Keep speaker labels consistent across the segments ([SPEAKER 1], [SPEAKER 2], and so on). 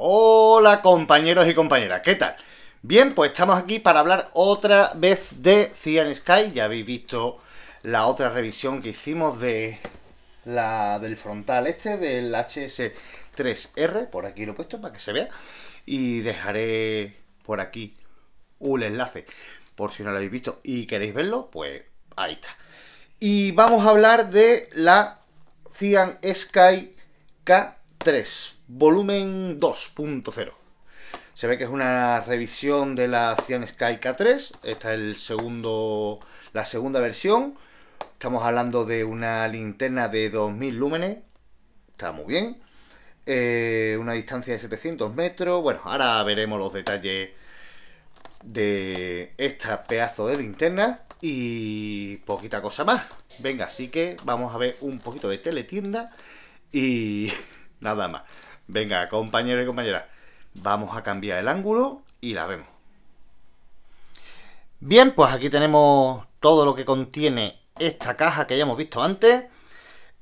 [SPEAKER 1] Hola compañeros y compañeras, ¿qué tal? Bien, pues estamos aquí para hablar otra vez de Cyan Sky. Ya habéis visto la otra revisión que hicimos de la del frontal este, del HS3R. Por aquí lo he puesto para que se vea. Y dejaré por aquí un enlace. Por si no lo habéis visto y queréis verlo, pues ahí está. Y vamos a hablar de la Cyan Sky K3 volumen 2.0. Se ve que es una revisión de la Cian Sky K3. Esta es el segundo, la segunda versión. Estamos hablando de una linterna de 2000 lúmenes. Está muy bien. Eh, una distancia de 700 metros. Bueno, ahora veremos los detalles de esta pedazo de linterna. Y poquita cosa más. Venga, así que vamos a ver un poquito de teletienda. Y nada más. Venga, compañeros y compañeras, vamos a cambiar el ángulo y la vemos. Bien, pues aquí tenemos todo lo que contiene esta caja que ya hemos visto antes.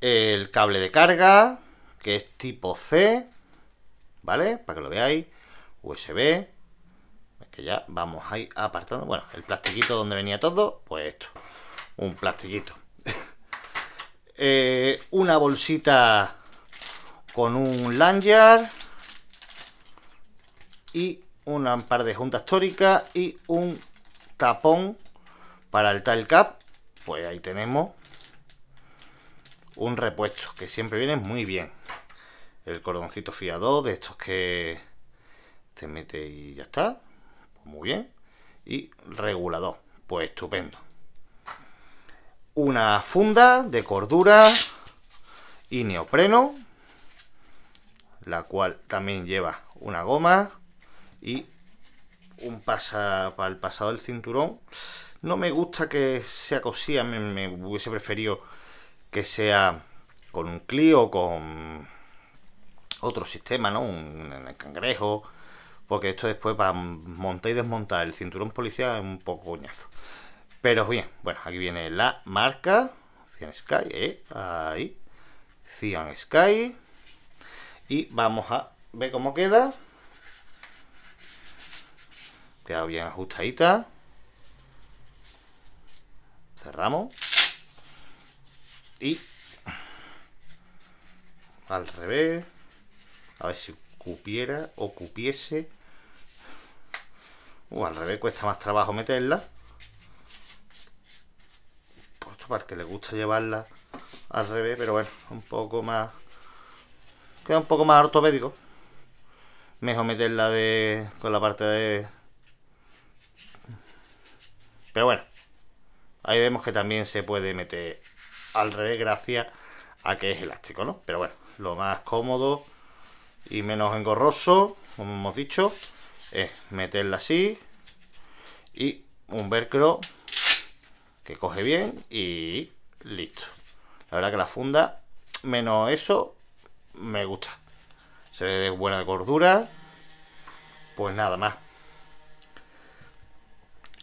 [SPEAKER 1] El cable de carga, que es tipo C, ¿vale? Para que lo veáis. USB, que ya vamos a ir apartando. Bueno, el plastiquito donde venía todo, pues esto. Un plastiquito. Eh, una bolsita con un lanyard y un par de juntas tóricas y un tapón para el tail cap. Pues ahí tenemos un repuesto que siempre viene muy bien. El cordoncito fiador de estos que te mete y ya está. Pues muy bien. Y regulador. Pues estupendo. Una funda de cordura y neopreno la cual también lleva una goma y un pasa para el pasado del cinturón. No me gusta que sea cosía me, hubiese preferido que sea con un clío o con otro sistema, ¿no? Un, un, cangrejo, porque esto después para montar y desmontar el cinturón policial es un poco coñazo. Pero bien, bueno, aquí viene la marca, Cian Sky, ¿eh? ahí, Cian Sky, y vamos a ver cómo queda. Queda bien ajustadita. Cerramos. Y al revés. A ver si cupiera o cupiese. Uh, al revés cuesta más trabajo meterla. por para el que le gusta llevarla al revés, pero bueno, un poco más queda un poco más ortopédico. Mejor meterla de, con la parte de... Pero bueno, ahí vemos que también se puede meter al revés gracias a que es elástico, ¿no? Pero bueno, lo más cómodo y menos engorroso, como hemos dicho, es meterla así y un velcro que coge bien y listo. La verdad que la funda, menos eso, me gusta. Se ve de buena cordura. Pues nada más.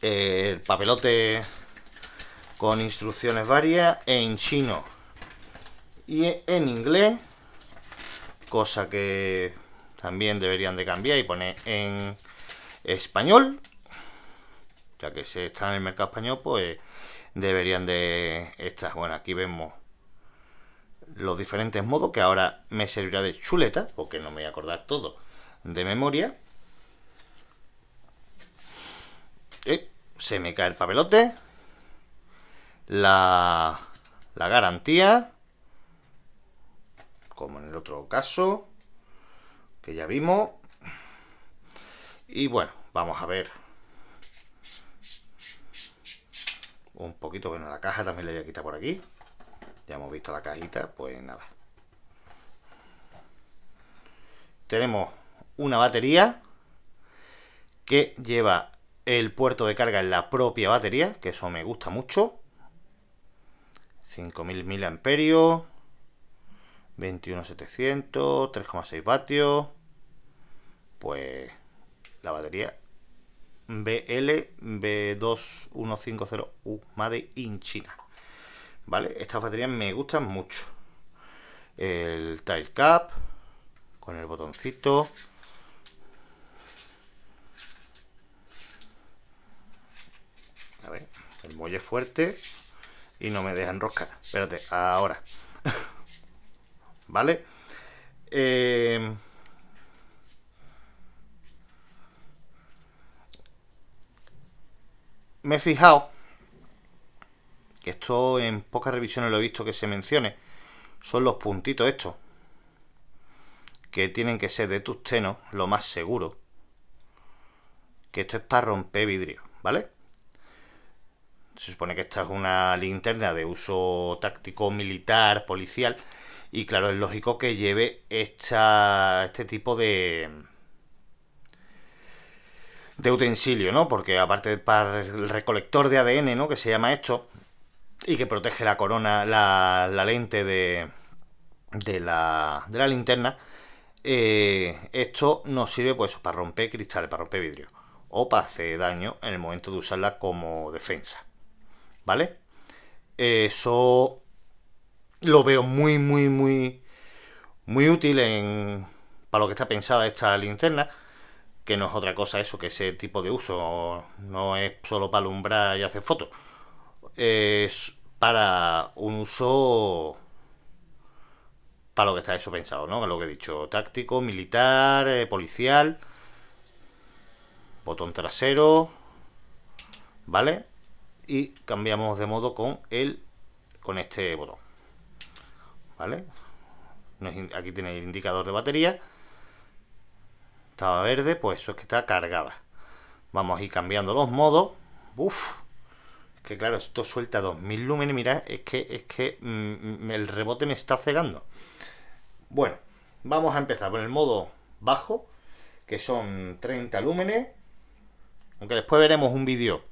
[SPEAKER 1] Eh, el papelote con instrucciones varias en chino y en inglés. Cosa que también deberían de cambiar y poner en español. Ya que se está en el mercado español, pues deberían de estar. Bueno, aquí vemos los diferentes modos, que ahora me servirá de chuleta, porque no me voy a acordar todo de memoria. Eh, se me cae el papelote. La, la garantía, como en el otro caso, que ya vimos. Y bueno, vamos a ver. Un poquito, bueno, la caja también la voy a quitar por aquí ya hemos visto la cajita pues nada tenemos una batería que lleva el puerto de carga en la propia batería que eso me gusta mucho 5000 mAh 21700 3,6 vatios pues la batería blb B2150U Made in China ¿Vale? Estas baterías me gustan mucho. El tile cap con el botoncito. A ver, el muelle fuerte y no me deja enroscar. Espérate, ahora. ¿Vale? Eh, me he fijado que Esto en pocas revisiones lo he visto que se mencione. Son los puntitos estos. Que tienen que ser de tus tenos, lo más seguro. Que esto es para romper vidrio, ¿vale? Se supone que esta es una linterna de uso táctico militar, policial. Y claro, es lógico que lleve esta, este tipo de, de utensilio, ¿no? Porque aparte para el recolector de ADN, ¿no? Que se llama esto, y que protege la corona, la, lente de, la, linterna, eh, esto nos sirve pues para romper cristales, para romper vidrio o para hacer daño en el momento de usarla como defensa. ¿Vale? Eso lo veo muy, muy, muy, muy útil en, para lo que está pensada esta linterna, que no es otra cosa eso que ese tipo de uso, no es solo para alumbrar y hacer fotos es para un uso para lo que está eso pensado, ¿no? Lo que he dicho, táctico, militar, eh, policial, botón trasero, ¿vale? Y cambiamos de modo con el con este botón, ¿vale? Aquí tiene el indicador de batería, estaba verde, pues eso es que está cargada. Vamos a ir cambiando los modos, ¡Uf! claro, esto suelta 2000 lúmenes, mira, es que, es que mm, mm, el rebote me está cegando. Bueno, vamos a empezar con el modo bajo, que son 30 lúmenes, aunque después veremos un vídeo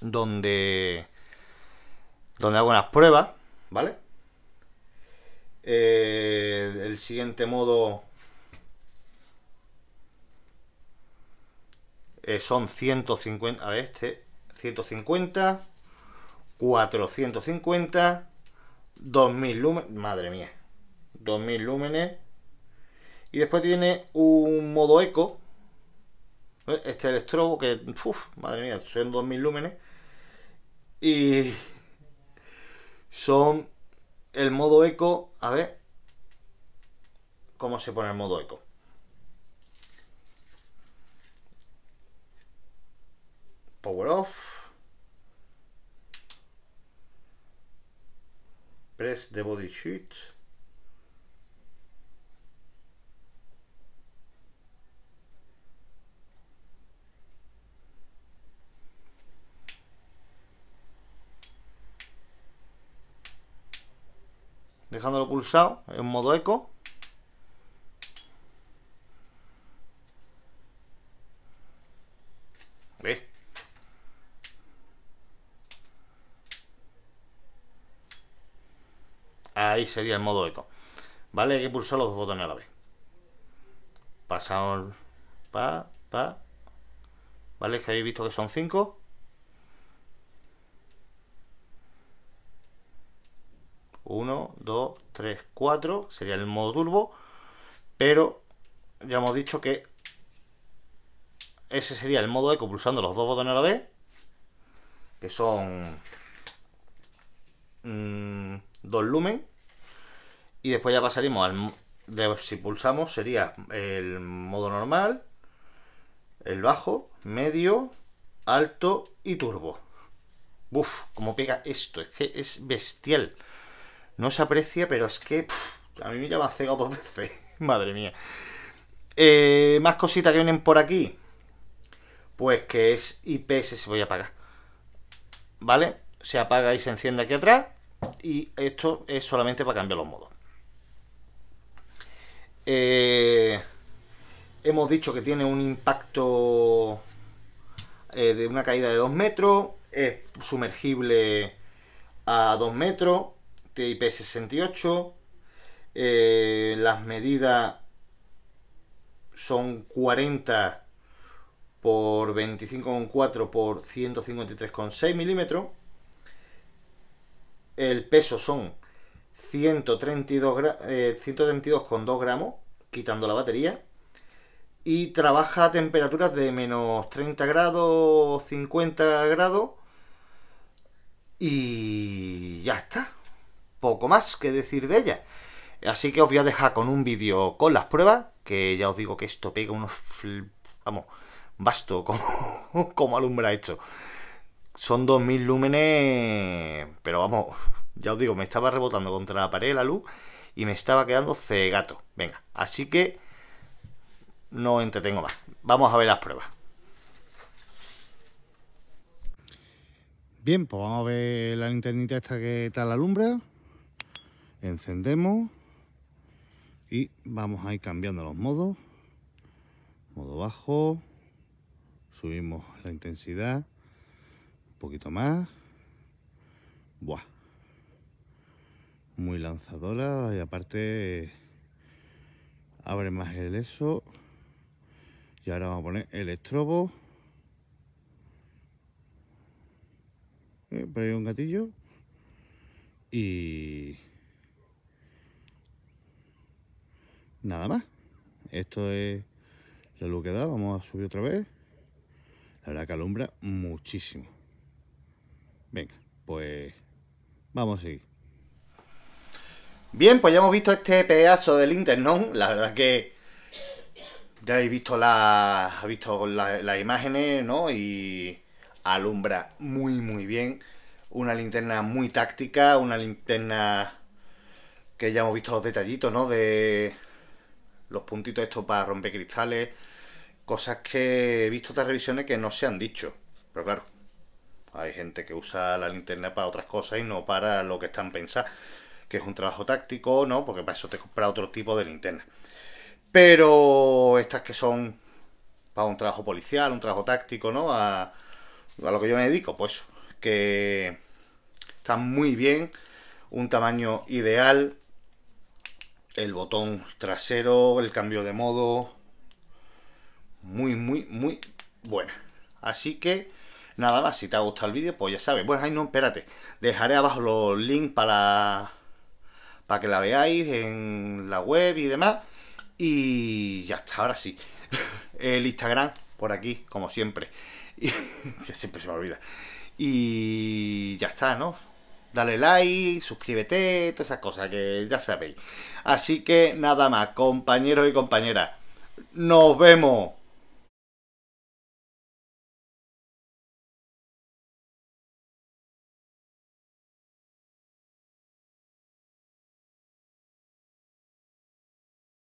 [SPEAKER 1] donde, donde hago unas pruebas, ¿vale? Eh, el siguiente modo eh, son 150, a ver, este, 150, 450, 2000 lúmenes, madre mía, 2000 lúmenes. Y después tiene un modo eco, ¿eh? este el que, uff, madre mía, son 2000 lúmenes. Y son el modo eco, a ver, ¿cómo se pone el modo eco? Power off. press the body sheet dejándolo pulsado en modo eco sería el modo eco. ¿Vale? Hay que pulsar los dos botones a la vez. Pasamos. Pa, pa. ¿Vale? Que habéis visto que son 5. Uno, dos, tres, cuatro. Sería el modo turbo. Pero ya hemos dicho que ese sería el modo eco pulsando los dos botones a la vez. Que son mm, dos lumen y después ya pasaríamos al... si pulsamos sería el modo normal, el bajo, medio, alto y turbo. Uf, Como pega esto, es que es bestial. No se aprecia, pero es que a mí me lleva cegado dos veces. Madre mía. Eh, más cositas que vienen por aquí. Pues que es IPS, se voy a apagar. ¿Vale? Se apaga y se enciende aquí atrás. Y esto es solamente para cambiar los modos. Eh, hemos dicho que tiene un impacto eh, de una caída de 2 metros, es sumergible a 2 metros, TIP 68 eh, las medidas son 40 por 25,4 por 153,6 milímetros, el peso son 132 con 2 gramos, quitando la batería. Y trabaja a temperaturas de menos 30 grados, 50 grados. Y ya está. Poco más que decir de ella. Así que os voy a dejar con un vídeo con las pruebas, que ya os digo que esto pega unos... Vamos, basto como, como alumbra esto. Son 2000 lúmenes, pero vamos, ya os digo, me estaba rebotando contra la pared de la luz y me estaba quedando cegato. Venga, así que no entretengo más. Vamos a ver las pruebas. Bien, pues vamos a ver la linternita esta que está la lumbre Encendemos y vamos a ir cambiando los modos. Modo bajo, subimos la intensidad, un poquito más. Buah, muy lanzadora y aparte abre más el eso y ahora vamos a poner el estrobo eh, Por ahí un gatillo y nada más esto es la luz que da vamos a subir otra vez la verdad que alumbra muchísimo venga pues vamos a seguir Bien, pues ya hemos visto este pedazo del linterna, La verdad que ya habéis visto, visto las imágenes, ¿no? Y alumbra muy, muy bien. Una linterna muy táctica, una linterna que ya hemos visto los detallitos, ¿no? De los puntitos estos para romper cristales. Cosas que he visto otras revisiones que no se han dicho. Pero claro, hay gente que usa la linterna para otras cosas y no para lo que están pensando que es un trabajo táctico, ¿no? Porque para eso te compras otro tipo de linterna. Pero estas que son para un trabajo policial, un trabajo táctico, ¿no? A, lo que yo me dedico, pues que están muy bien, un tamaño ideal, el botón trasero, el cambio de modo, muy, muy, muy buena. Así que, nada más, si te ha gustado el vídeo, pues ya sabes. Bueno, ahí no, espérate, dejaré abajo los links para para que la veáis en la web y demás. Y ya está, ahora sí. El Instagram por aquí, como siempre. Y, siempre se me olvida. Y ya está, ¿no? Dale like, suscríbete, todas esas cosas que ya sabéis. Así que nada más, compañeros y compañeras. Nos vemos.